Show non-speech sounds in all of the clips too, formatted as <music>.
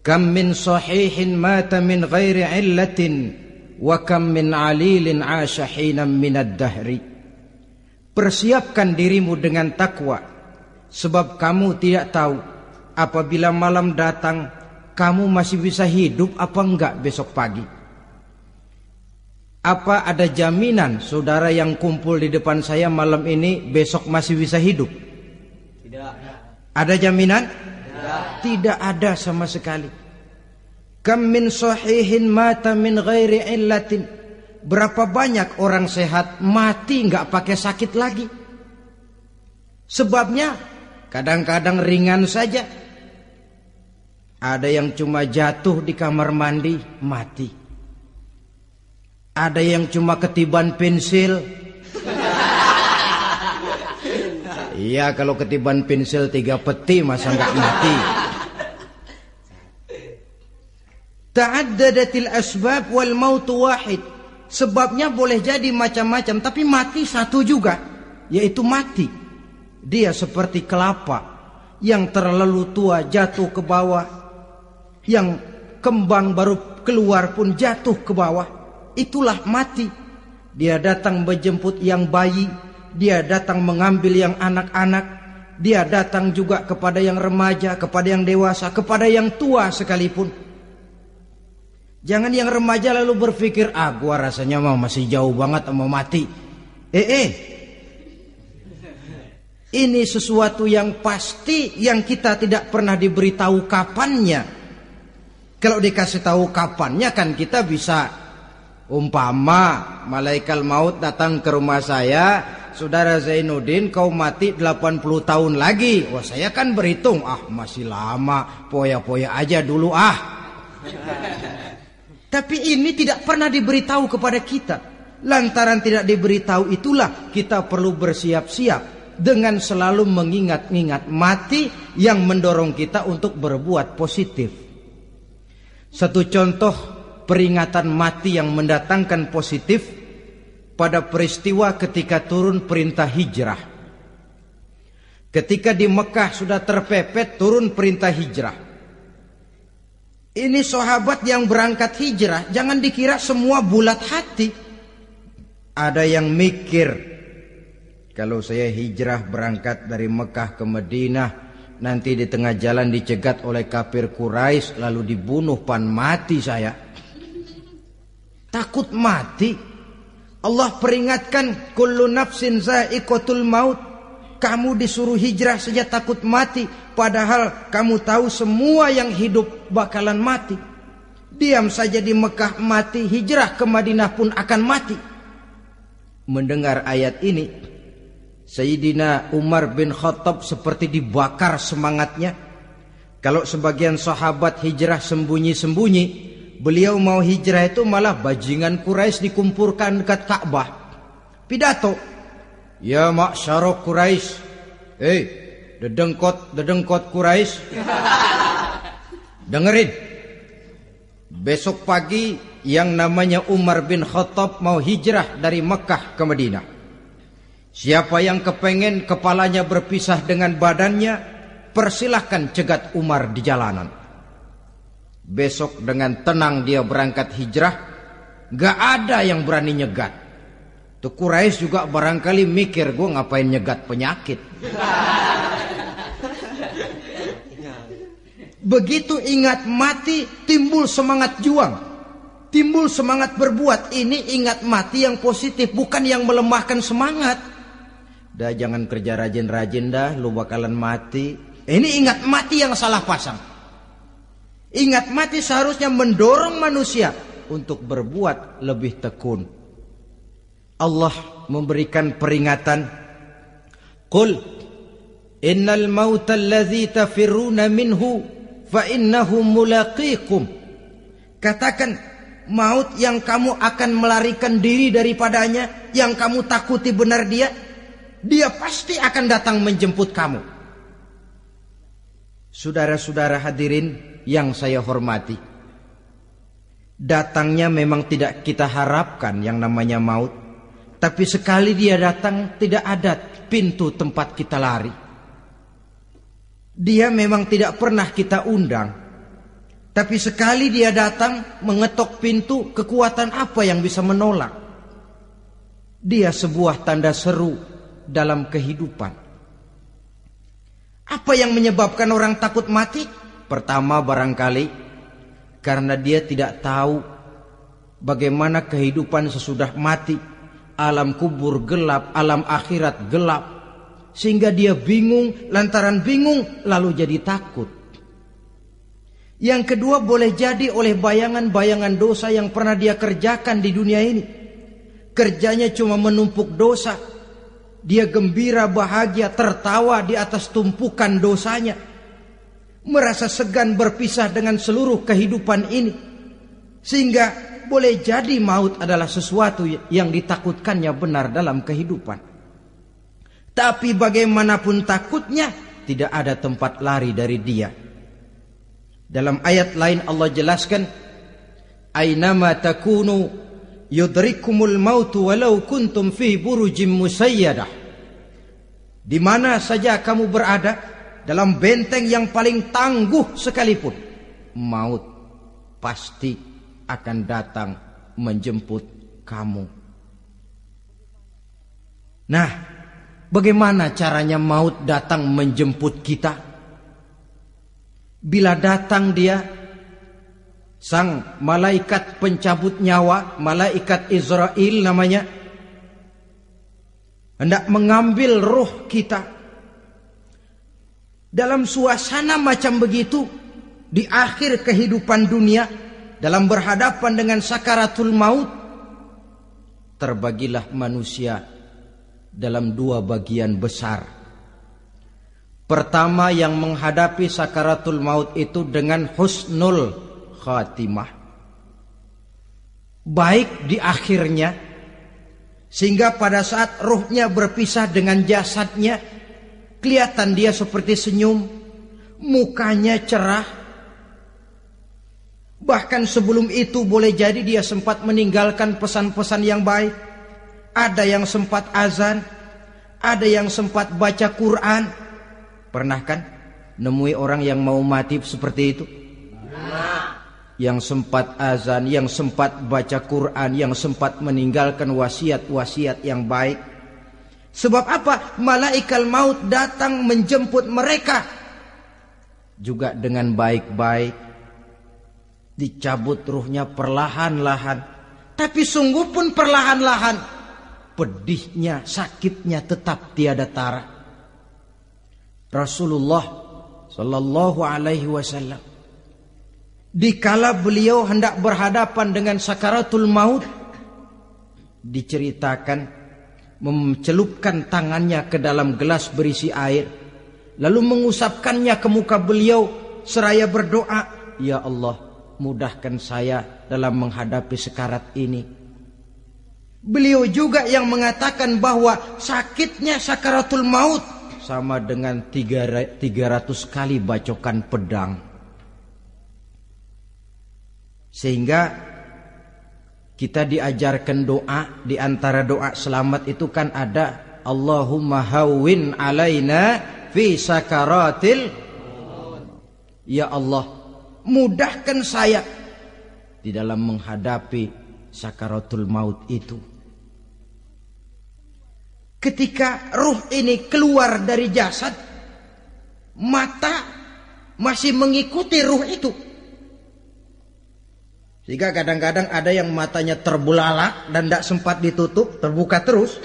Kam min sahihin mata min ghairi illatin wa kam min alilin asha hinam minad dahri. Persiapkan dirimu dengan takwa sebab kamu tidak tahu apabila malam datang kamu masih bisa hidup apa enggak besok pagi. Apa ada jaminan saudara yang kumpul di depan saya malam ini besok masih bisa hidup? Tidak. Ada jaminan? Tidak ada sama sekali. Kam min sahihin mata min ghairi illatin. Berapa banyak orang sehat mati nggak pakai sakit lagi. Sebabnya kadang-kadang ringan saja. Ada yang cuma jatuh di kamar mandi, mati. Ada yang cuma ketiban pensil, Iya kalau ketiban pensil tiga peti masa nggak mati. Ta'addadatil asbab wal maut wahid. Sebabnya boleh jadi macam-macam tapi mati satu juga yaitu mati. Dia seperti kelapa yang terlalu tua jatuh ke bawah yang kembang baru keluar pun jatuh ke bawah itulah mati dia datang menjemput yang bayi dia datang mengambil yang anak-anak, dia datang juga kepada yang remaja, kepada yang dewasa, kepada yang tua sekalipun. Jangan yang remaja lalu berpikir, ah gua rasanya mau masih jauh banget mau mati. Eh, eh. Ini sesuatu yang pasti yang kita tidak pernah diberitahu kapannya. Kalau dikasih tahu kapannya kan kita bisa umpama malaikat maut datang ke rumah saya saudara Zainuddin kau mati 80 tahun lagi. Wah saya kan berhitung, ah masih lama, poya-poya aja dulu ah. <laughs> Tapi ini tidak pernah diberitahu kepada kita. Lantaran tidak diberitahu itulah kita perlu bersiap-siap dengan selalu mengingat-ingat mati yang mendorong kita untuk berbuat positif. Satu contoh peringatan mati yang mendatangkan positif pada peristiwa ketika turun perintah hijrah. Ketika di Mekah sudah terpepet turun perintah hijrah. Ini sahabat yang berangkat hijrah, jangan dikira semua bulat hati. Ada yang mikir, kalau saya hijrah berangkat dari Mekah ke Madinah, nanti di tengah jalan dicegat oleh kafir Quraisy lalu dibunuh pan mati saya. Takut mati. Allah peringatkan kullu nafsin za'iqatul maut. Kamu disuruh hijrah saja takut mati padahal kamu tahu semua yang hidup bakalan mati. Diam saja di Mekah mati, hijrah ke Madinah pun akan mati. Mendengar ayat ini, Sayyidina Umar bin Khattab seperti dibakar semangatnya. Kalau sebagian sahabat hijrah sembunyi-sembunyi, beliau mau hijrah itu malah bajingan Quraisy dikumpulkan dekat Ka'bah. Pidato. Ya mak syarok Quraisy. Eh, dedengkot dedengkot Quraisy. Dengerin. Besok pagi yang namanya Umar bin Khattab mau hijrah dari Mekah ke Madinah. Siapa yang kepengen kepalanya berpisah dengan badannya, persilahkan cegat Umar di jalanan. Besok dengan tenang dia berangkat hijrah. Gak ada yang berani nyegat. Tuh Quraisy juga barangkali mikir gue ngapain nyegat penyakit. Begitu ingat mati timbul semangat juang. Timbul semangat berbuat. Ini ingat mati yang positif bukan yang melemahkan semangat. Dah jangan kerja rajin-rajin dah lu bakalan mati. Ini ingat mati yang salah pasang. Ingat mati seharusnya mendorong manusia untuk berbuat lebih tekun. Allah memberikan peringatan. Qul innal mauta allazi tafirruna minhu fa innahu mulaqikum. Katakan maut yang kamu akan melarikan diri daripadanya, yang kamu takuti benar dia, dia pasti akan datang menjemput kamu. Saudara-saudara hadirin, yang saya hormati Datangnya memang tidak kita harapkan yang namanya maut Tapi sekali dia datang tidak ada pintu tempat kita lari Dia memang tidak pernah kita undang Tapi sekali dia datang mengetok pintu Kekuatan apa yang bisa menolak Dia sebuah tanda seru dalam kehidupan Apa yang menyebabkan orang takut mati? Pertama barangkali karena dia tidak tahu bagaimana kehidupan sesudah mati, alam kubur gelap, alam akhirat gelap, sehingga dia bingung, lantaran bingung lalu jadi takut. Yang kedua boleh jadi oleh bayangan-bayangan dosa yang pernah dia kerjakan di dunia ini. Kerjanya cuma menumpuk dosa. Dia gembira, bahagia, tertawa di atas tumpukan dosanya merasa segan berpisah dengan seluruh kehidupan ini sehingga boleh jadi maut adalah sesuatu yang ditakutkannya benar dalam kehidupan tapi bagaimanapun takutnya tidak ada tempat lari dari dia dalam ayat lain Allah jelaskan ainama takunu yudrikumul mautu walau kuntum fi burujim musayyadah di mana saja kamu berada dalam benteng yang paling tangguh sekalipun maut pasti akan datang menjemput kamu nah bagaimana caranya maut datang menjemput kita bila datang dia sang malaikat pencabut nyawa malaikat Israel namanya hendak mengambil ruh kita dalam suasana macam begitu, di akhir kehidupan dunia, dalam berhadapan dengan sakaratul maut, terbagilah manusia dalam dua bagian besar. Pertama yang menghadapi sakaratul maut itu dengan husnul khatimah. Baik di akhirnya, sehingga pada saat ruhnya berpisah dengan jasadnya Kelihatan dia seperti senyum, mukanya cerah. Bahkan sebelum itu boleh jadi dia sempat meninggalkan pesan-pesan yang baik. Ada yang sempat azan, ada yang sempat baca Quran. Pernah kan nemui orang yang mau mati seperti itu? yang sempat azan, yang sempat baca Quran, yang sempat meninggalkan wasiat-wasiat yang baik. Sebab apa? Malaikat maut datang menjemput mereka juga dengan baik-baik. Dicabut ruhnya perlahan-lahan, tapi sungguh pun perlahan-lahan. Pedihnya, sakitnya tetap tiada tara. Rasulullah Shallallahu Alaihi Wasallam Dikala beliau hendak berhadapan dengan sakaratul maut Diceritakan mencelupkan tangannya ke dalam gelas berisi air lalu mengusapkannya ke muka beliau seraya berdoa ya Allah mudahkan saya dalam menghadapi sekarat ini beliau juga yang mengatakan bahwa sakitnya sakaratul maut sama dengan 300 kali bacokan pedang sehingga kita diajarkan doa di antara doa selamat itu kan ada Allahumma hawwin alaina fi sakaratil Ya Allah, mudahkan saya di dalam menghadapi sakaratul maut itu. Ketika ruh ini keluar dari jasad, mata masih mengikuti ruh itu. Jika kadang-kadang ada yang matanya terbulalak dan tidak sempat ditutup, terbuka terus,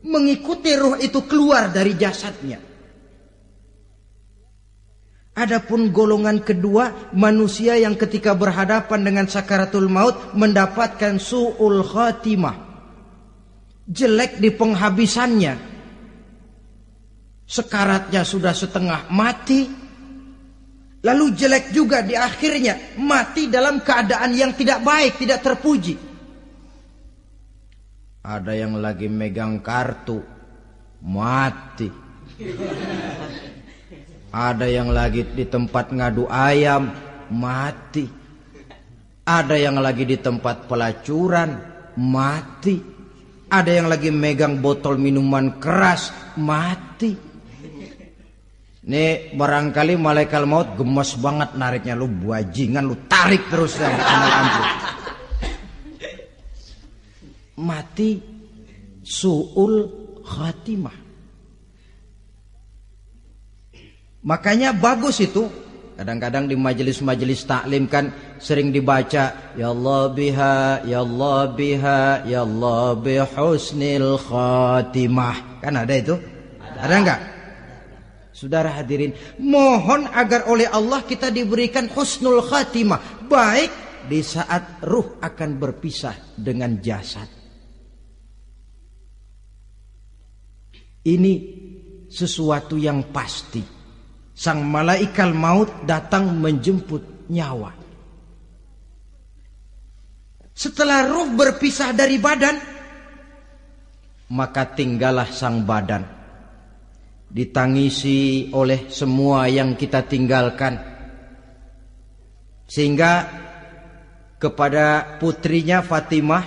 mengikuti ruh itu keluar dari jasadnya. Adapun golongan kedua, manusia yang ketika berhadapan dengan sakaratul maut mendapatkan su'ul khatimah. Jelek di penghabisannya. Sekaratnya sudah setengah mati, Lalu jelek juga di akhirnya mati dalam keadaan yang tidak baik, tidak terpuji. Ada yang lagi megang kartu, mati. Ada yang lagi di tempat ngadu ayam, mati. Ada yang lagi di tempat pelacuran, mati. Ada yang lagi megang botol minuman keras, mati. Ini barangkali malaikat maut gemes banget nariknya lu buajingan lu tarik terus anak lampu. Mati suul khatimah. Makanya bagus itu. Kadang-kadang di majelis-majelis taklim kan sering dibaca ya Allah biha ya Allah biha ya Allah bi husnil khatimah. Kan ada itu? Ada, ada enggak? Saudara hadirin, mohon agar oleh Allah kita diberikan husnul khatimah, baik di saat ruh akan berpisah dengan jasad. Ini sesuatu yang pasti. Sang malaikat maut datang menjemput nyawa. Setelah ruh berpisah dari badan, maka tinggallah sang badan ditangisi oleh semua yang kita tinggalkan sehingga kepada putrinya Fatimah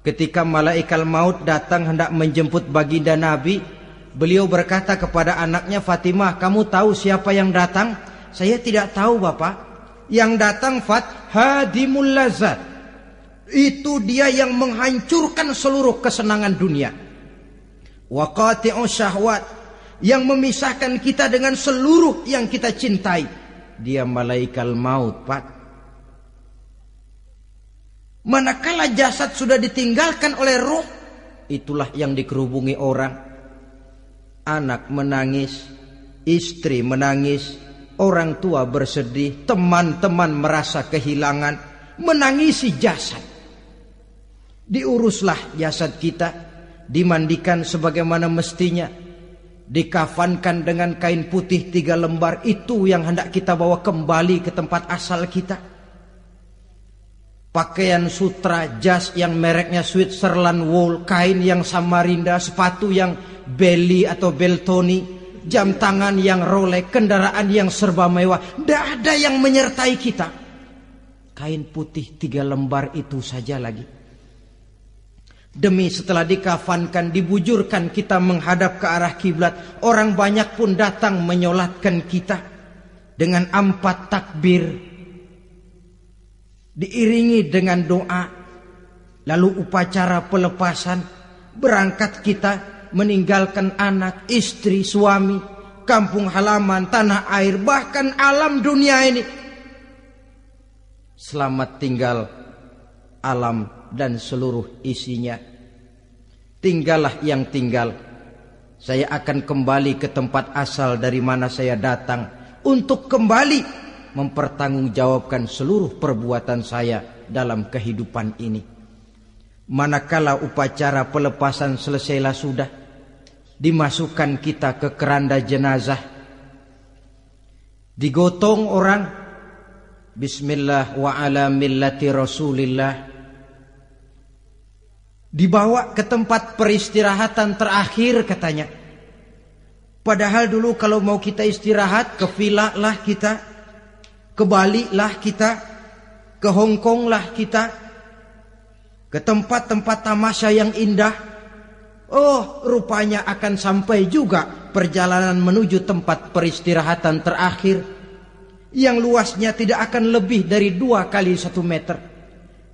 ketika malaikat maut datang hendak menjemput baginda Nabi beliau berkata kepada anaknya Fatimah kamu tahu siapa yang datang saya tidak tahu Bapak yang datang Fat Hadimul Lazat itu dia yang menghancurkan seluruh kesenangan dunia waqati'u syahwat yang memisahkan kita dengan seluruh yang kita cintai. Dia malaikat maut, Pak. Manakala jasad sudah ditinggalkan oleh roh, itulah yang dikerubungi orang. Anak menangis, istri menangis, orang tua bersedih, teman-teman merasa kehilangan, menangisi jasad. Diuruslah jasad kita, dimandikan sebagaimana mestinya, dikafankan dengan kain putih tiga lembar itu yang hendak kita bawa kembali ke tempat asal kita pakaian sutra, jas yang mereknya Switzerland wool, kain yang Samarinda, sepatu yang Belly atau Beltoni, jam tangan yang Rolex, kendaraan yang serba mewah, tidak ada yang menyertai kita. Kain putih tiga lembar itu saja lagi. Demi setelah dikafankan, dibujurkan kita menghadap ke arah kiblat, orang banyak pun datang menyolatkan kita dengan empat takbir, diiringi dengan doa, lalu upacara pelepasan, berangkat kita meninggalkan anak, istri, suami, kampung halaman, tanah air, bahkan alam dunia ini. Selamat tinggal alam dan seluruh isinya. Tinggallah yang tinggal. Saya akan kembali ke tempat asal dari mana saya datang untuk kembali mempertanggungjawabkan seluruh perbuatan saya dalam kehidupan ini. Manakala upacara pelepasan selesailah sudah, dimasukkan kita ke keranda jenazah. Digotong orang Bismillah wa ala millati Rasulillah Dibawa ke tempat peristirahatan terakhir katanya. Padahal dulu kalau mau kita istirahat ke villa lah kita, ke Bali lah kita, ke Hong Kong lah kita, ke tempat-tempat tamasya yang indah. Oh, rupanya akan sampai juga perjalanan menuju tempat peristirahatan terakhir yang luasnya tidak akan lebih dari dua kali satu meter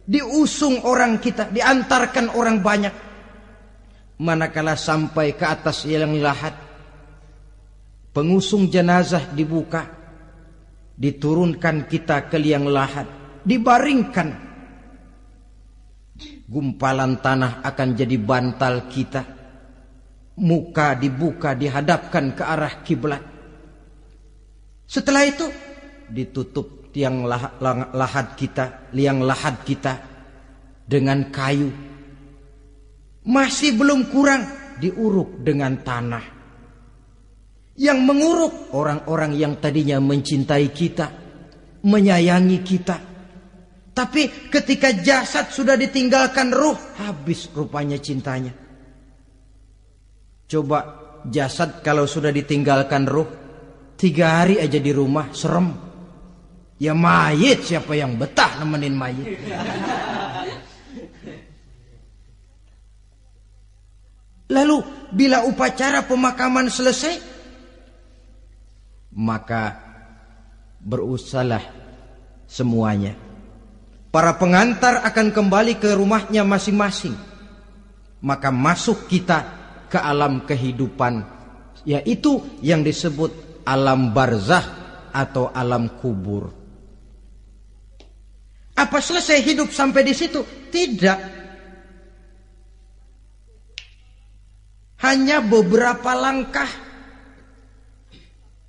diusung orang kita, diantarkan orang banyak. Manakala sampai ke atas yang lahat, pengusung jenazah dibuka, diturunkan kita ke liang lahat, dibaringkan. Gumpalan tanah akan jadi bantal kita. Muka dibuka, dihadapkan ke arah kiblat. Setelah itu ditutup tiang lahat kita, liang lahat kita dengan kayu. Masih belum kurang diuruk dengan tanah. Yang menguruk orang-orang yang tadinya mencintai kita, menyayangi kita. Tapi ketika jasad sudah ditinggalkan ruh, habis rupanya cintanya. Coba jasad kalau sudah ditinggalkan ruh, tiga hari aja di rumah, serem. Ya mayit siapa yang betah nemenin mayit. Lalu bila upacara pemakaman selesai maka berusalah semuanya. Para pengantar akan kembali ke rumahnya masing-masing. Maka masuk kita ke alam kehidupan yaitu yang disebut alam barzah atau alam kubur. Apa selesai hidup sampai di situ? Tidak. Hanya beberapa langkah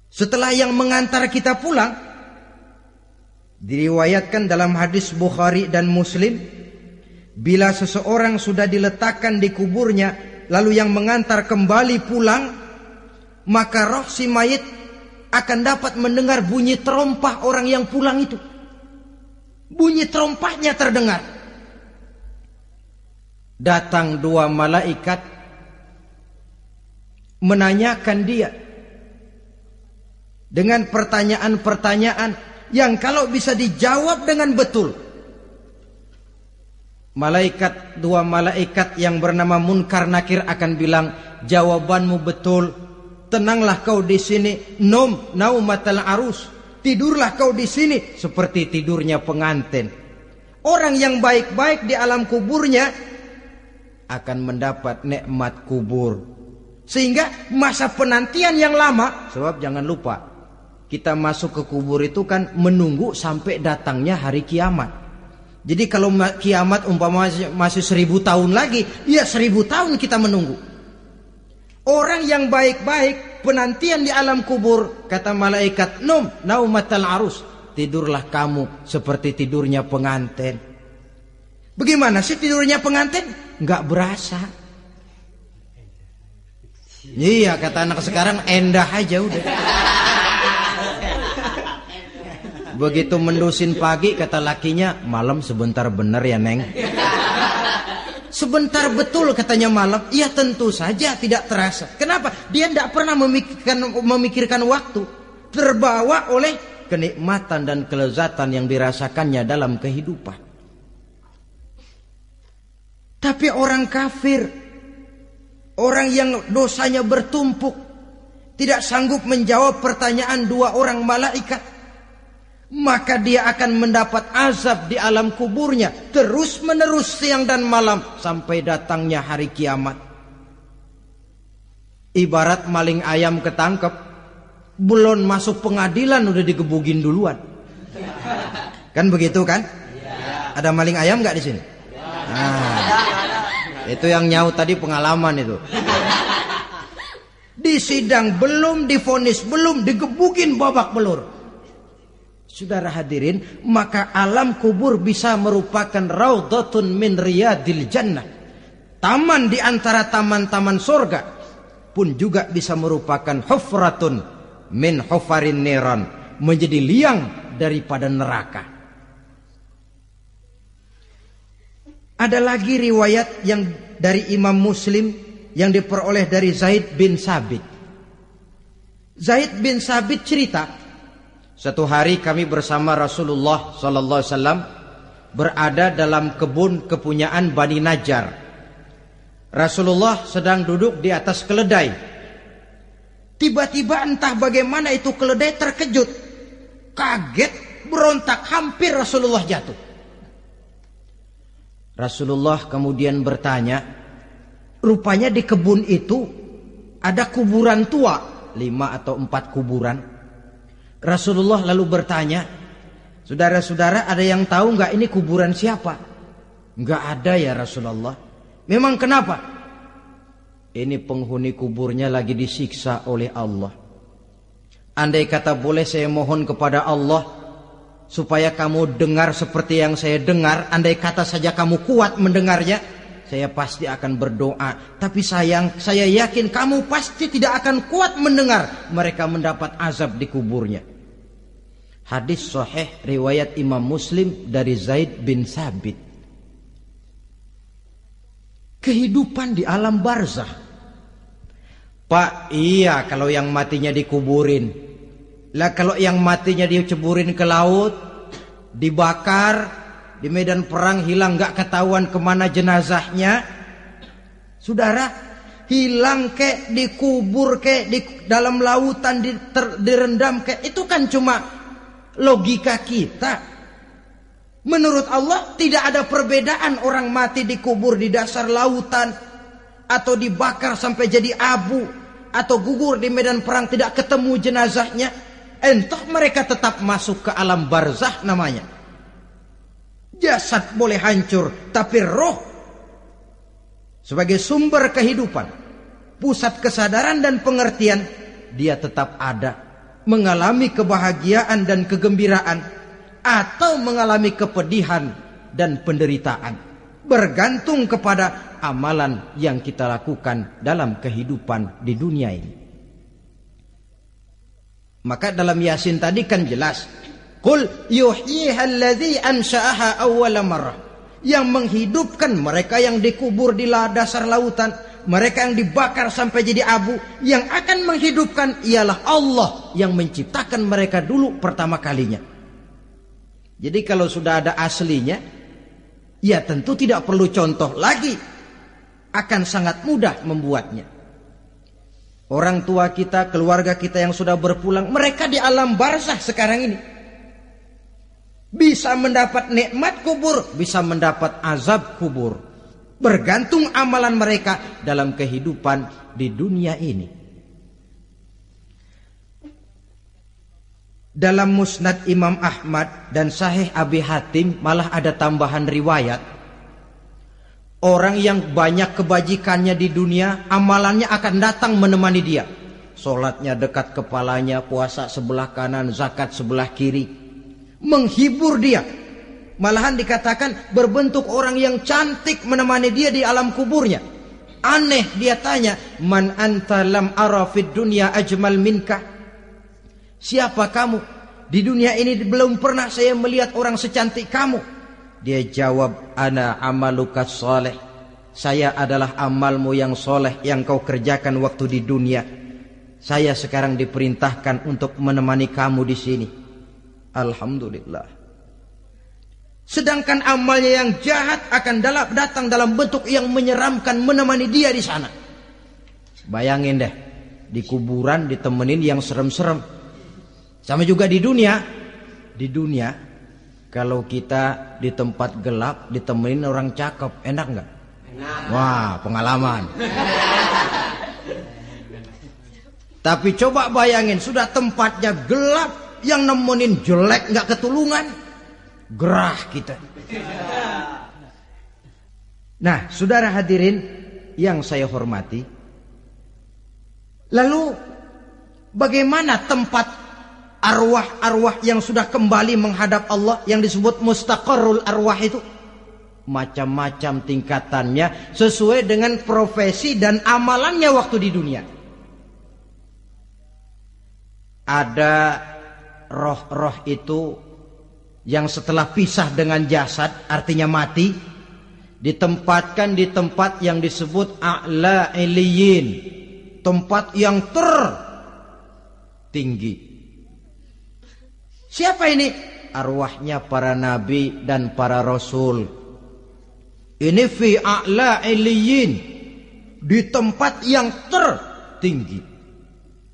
setelah yang mengantar kita pulang diriwayatkan dalam hadis Bukhari dan Muslim bila seseorang sudah diletakkan di kuburnya lalu yang mengantar kembali pulang maka roh si mayit akan dapat mendengar bunyi terompah orang yang pulang itu Bunyi terompahnya terdengar. Datang dua malaikat menanyakan dia dengan pertanyaan-pertanyaan yang kalau bisa dijawab dengan betul malaikat dua malaikat yang bernama Munkar Nakir akan bilang jawabanmu betul tenanglah kau di sini nom naumatal arus Tidurlah kau di sini seperti tidurnya pengantin. Orang yang baik-baik di alam kuburnya akan mendapat nikmat kubur. Sehingga masa penantian yang lama, sebab jangan lupa, kita masuk ke kubur itu kan menunggu sampai datangnya hari kiamat. Jadi kalau kiamat umpama masih seribu tahun lagi, ya seribu tahun kita menunggu. Orang yang baik-baik penantian di alam kubur kata malaikat num naumatal arus tidurlah kamu seperti tidurnya pengantin. Bagaimana sih tidurnya pengantin? Enggak berasa. Iya kata anak sekarang endah aja udah. Begitu mendusin pagi kata lakinya malam sebentar bener ya neng. Sebentar betul katanya malam. Ya tentu saja tidak terasa. Kenapa? Dia tidak pernah memikirkan, memikirkan waktu. Terbawa oleh kenikmatan dan kelezatan yang dirasakannya dalam kehidupan. Tapi orang kafir, orang yang dosanya bertumpuk, tidak sanggup menjawab pertanyaan dua orang malaikat maka dia akan mendapat azab di alam kuburnya terus menerus siang dan malam sampai datangnya hari kiamat. Ibarat maling ayam ketangkep, belum masuk pengadilan udah digebugin duluan. Kan begitu kan? Ada maling ayam nggak di sini? Nah, itu yang nyaut tadi pengalaman itu. Di sidang belum difonis, belum digebukin babak belur Saudara hadirin, maka alam kubur bisa merupakan raudhatun min riyadil jannah. Taman di antara taman-taman surga pun juga bisa merupakan hufratun min hufarin neron, menjadi liang daripada neraka. Ada lagi riwayat yang dari Imam Muslim yang diperoleh dari Zaid bin Sabit. Zaid bin Sabit cerita satu hari kami bersama Rasulullah sallallahu alaihi berada dalam kebun kepunyaan Bani Najjar. Rasulullah sedang duduk di atas keledai. Tiba-tiba entah bagaimana itu keledai terkejut. Kaget, berontak, hampir Rasulullah jatuh. Rasulullah kemudian bertanya, rupanya di kebun itu ada kuburan tua, lima atau empat kuburan. Rasulullah lalu bertanya, "Saudara-saudara, ada yang tahu nggak ini kuburan siapa?" "Nggak ada ya Rasulullah." "Memang kenapa?" "Ini penghuni kuburnya lagi disiksa oleh Allah." Andai kata boleh saya mohon kepada Allah supaya kamu dengar seperti yang saya dengar, andai kata saja kamu kuat mendengarnya, saya pasti akan berdoa. Tapi sayang, saya yakin kamu pasti tidak akan kuat mendengar mereka mendapat azab di kuburnya. Hadis soheh, riwayat Imam Muslim dari Zaid bin Sabit. Kehidupan di alam barzah. Pak, iya kalau yang matinya dikuburin. Lah kalau yang matinya diceburin ke laut, dibakar, di medan perang hilang nggak ketahuan kemana jenazahnya saudara hilang ke dikubur ke di dalam lautan di, ter, direndam ke itu kan cuma logika kita menurut Allah tidak ada perbedaan orang mati dikubur di dasar lautan atau dibakar sampai jadi abu atau gugur di medan perang tidak ketemu jenazahnya entah mereka tetap masuk ke alam barzah namanya Jasad boleh hancur, tapi roh sebagai sumber kehidupan, pusat kesadaran dan pengertian, dia tetap ada, mengalami kebahagiaan dan kegembiraan, atau mengalami kepedihan dan penderitaan, bergantung kepada amalan yang kita lakukan dalam kehidupan di dunia ini. Maka dalam Yasin tadi kan jelas Kul yuhyiha alladhi ansha'aha awwala marrah. Yang menghidupkan mereka yang dikubur di dasar lautan, mereka yang dibakar sampai jadi abu, yang akan menghidupkan ialah Allah yang menciptakan mereka dulu pertama kalinya. Jadi kalau sudah ada aslinya, ya tentu tidak perlu contoh lagi. Akan sangat mudah membuatnya. Orang tua kita, keluarga kita yang sudah berpulang, mereka di alam barzah sekarang ini. Bisa mendapat nikmat kubur, bisa mendapat azab kubur. Bergantung amalan mereka dalam kehidupan di dunia ini. Dalam musnad Imam Ahmad dan Sahih Abi Hatim malah ada tambahan riwayat Orang yang banyak kebajikannya di dunia, amalannya akan datang menemani dia. Solatnya dekat kepalanya, puasa sebelah kanan, zakat sebelah kiri menghibur dia. Malahan dikatakan berbentuk orang yang cantik menemani dia di alam kuburnya. Aneh dia tanya, "Man anta lam ara fid dunya ajmal minka?" Siapa kamu? Di dunia ini belum pernah saya melihat orang secantik kamu. Dia jawab, "Ana amaluka soleh. Saya adalah amalmu yang soleh yang kau kerjakan waktu di dunia. Saya sekarang diperintahkan untuk menemani kamu di sini Alhamdulillah. Sedangkan amalnya yang jahat akan dalam, datang dalam bentuk yang menyeramkan menemani dia di sana. Bayangin deh, di kuburan ditemenin yang serem-serem. Sama juga di dunia. Di dunia, kalau kita di tempat gelap ditemenin orang cakep, enak nggak? Enak. Wah, pengalaman. Tapi coba bayangin, sudah tempatnya gelap, yang nemenin jelek nggak ketulungan gerah kita nah saudara hadirin yang saya hormati lalu bagaimana tempat arwah-arwah yang sudah kembali menghadap Allah yang disebut mustaqarrul arwah itu macam-macam tingkatannya sesuai dengan profesi dan amalannya waktu di dunia ada roh-roh itu yang setelah pisah dengan jasad artinya mati ditempatkan di tempat yang disebut a'la iliyin tempat yang tertinggi siapa ini arwahnya para nabi dan para rasul ini fi a'la iliyin di tempat yang tertinggi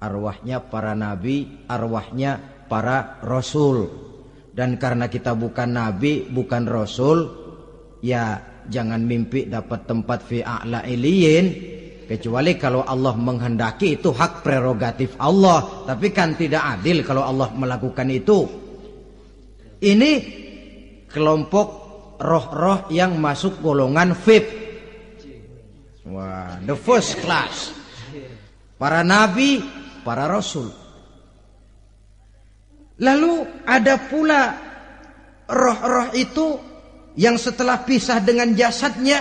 arwahnya para nabi arwahnya para rasul dan karena kita bukan nabi bukan rasul ya jangan mimpi dapat tempat fi a'la iliyin kecuali kalau Allah menghendaki itu hak prerogatif Allah tapi kan tidak adil kalau Allah melakukan itu ini kelompok roh-roh yang masuk golongan VIP wah the first class para nabi para rasul Lalu ada pula roh-roh itu yang setelah pisah dengan jasadnya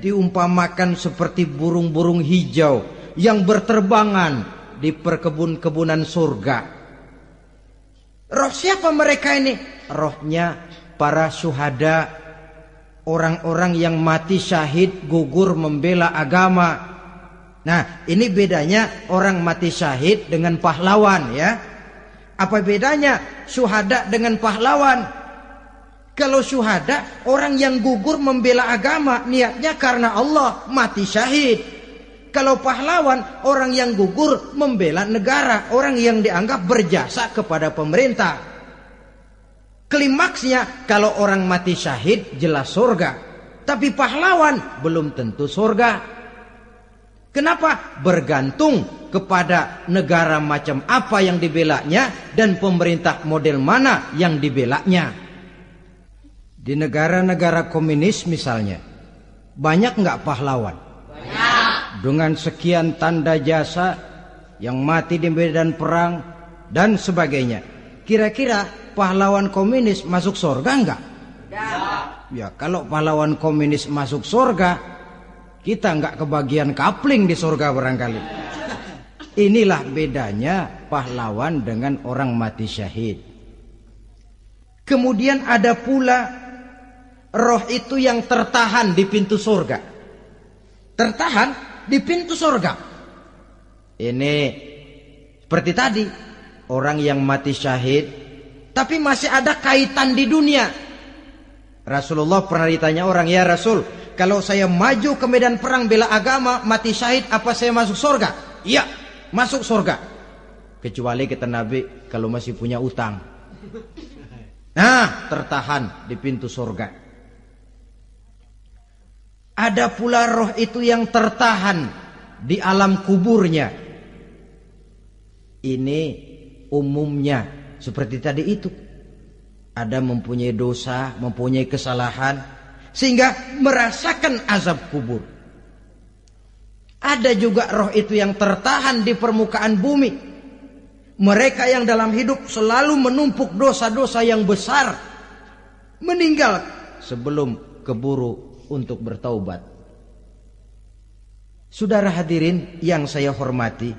diumpamakan seperti burung-burung hijau yang berterbangan di perkebun-kebunan surga. Roh siapa mereka ini? Rohnya para syuhada, orang-orang yang mati syahid gugur membela agama. Nah, ini bedanya orang mati syahid dengan pahlawan ya. Apa bedanya syuhada dengan pahlawan? Kalau syuhada orang yang gugur membela agama niatnya karena Allah mati syahid. Kalau pahlawan orang yang gugur membela negara, orang yang dianggap berjasa kepada pemerintah. Klimaksnya kalau orang mati syahid jelas surga, tapi pahlawan belum tentu surga. Kenapa? Bergantung kepada negara macam apa yang dibelaknya dan pemerintah model mana yang dibelaknya. Di negara-negara komunis misalnya, banyak nggak pahlawan? Banyak. Dengan sekian tanda jasa yang mati di medan perang dan sebagainya. Kira-kira pahlawan komunis masuk surga enggak? Ya. ya, kalau pahlawan komunis masuk surga, kita nggak kebagian kapling di surga barangkali. Inilah bedanya pahlawan dengan orang mati syahid. Kemudian ada pula roh itu yang tertahan di pintu surga. Tertahan di pintu surga. Ini seperti tadi, orang yang mati syahid tapi masih ada kaitan di dunia. Rasulullah pernah ditanya orang, "Ya Rasul, kalau saya maju ke medan perang bela agama, mati syahid, apa saya masuk surga? Iya, masuk surga. Kecuali kita Nabi kalau masih punya utang. Nah, tertahan di pintu surga. Ada pula roh itu yang tertahan di alam kuburnya. Ini umumnya seperti tadi itu. Ada mempunyai dosa, mempunyai kesalahan, sehingga merasakan azab kubur. Ada juga roh itu yang tertahan di permukaan bumi. Mereka yang dalam hidup selalu menumpuk dosa-dosa yang besar, meninggal sebelum keburu untuk bertaubat. Saudara hadirin yang saya hormati,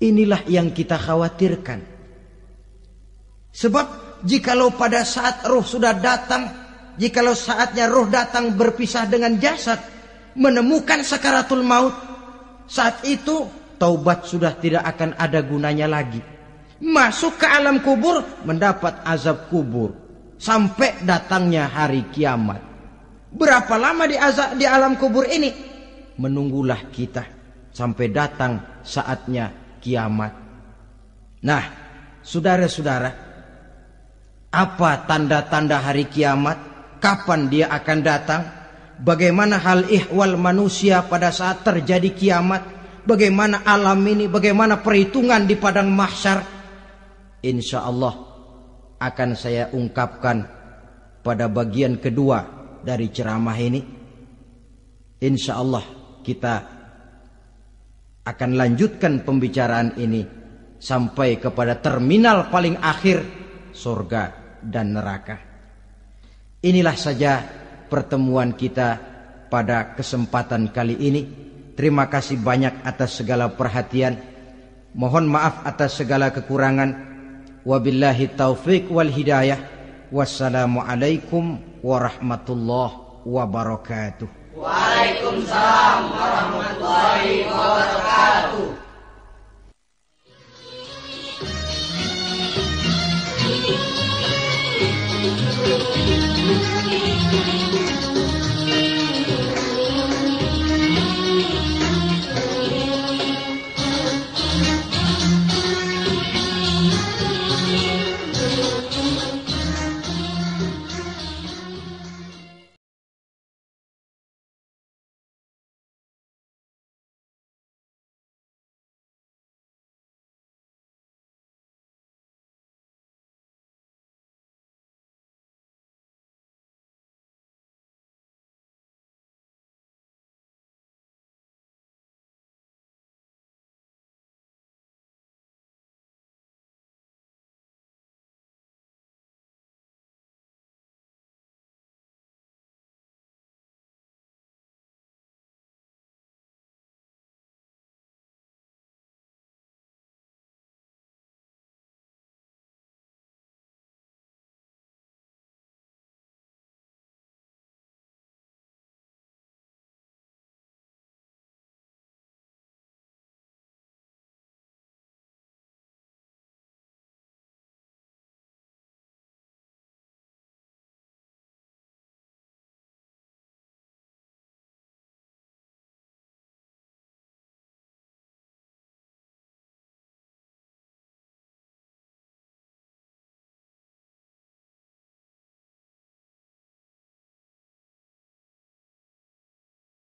inilah yang kita khawatirkan. Sebab jikalau pada saat roh sudah datang jikalau saatnya roh datang berpisah dengan jasad, menemukan sakaratul maut, saat itu taubat sudah tidak akan ada gunanya lagi. Masuk ke alam kubur, mendapat azab kubur. Sampai datangnya hari kiamat. Berapa lama di, azab, di alam kubur ini? Menunggulah kita sampai datang saatnya kiamat. Nah, saudara-saudara, apa tanda-tanda hari kiamat? kapan dia akan datang, bagaimana hal ihwal manusia pada saat terjadi kiamat, bagaimana alam ini, bagaimana perhitungan di padang mahsyar. Insya Allah akan saya ungkapkan pada bagian kedua dari ceramah ini. Insya Allah kita akan lanjutkan pembicaraan ini sampai kepada terminal paling akhir surga dan neraka. Inilah saja pertemuan kita pada kesempatan kali ini. Terima kasih banyak atas segala perhatian. Mohon maaf atas segala kekurangan. Wabillahi taufik wal hidayah. Wassalamualaikum warahmatullahi wabarakatuh. Waalaikumsalam warahmatullahi wabarakatuh. Thank you. Thank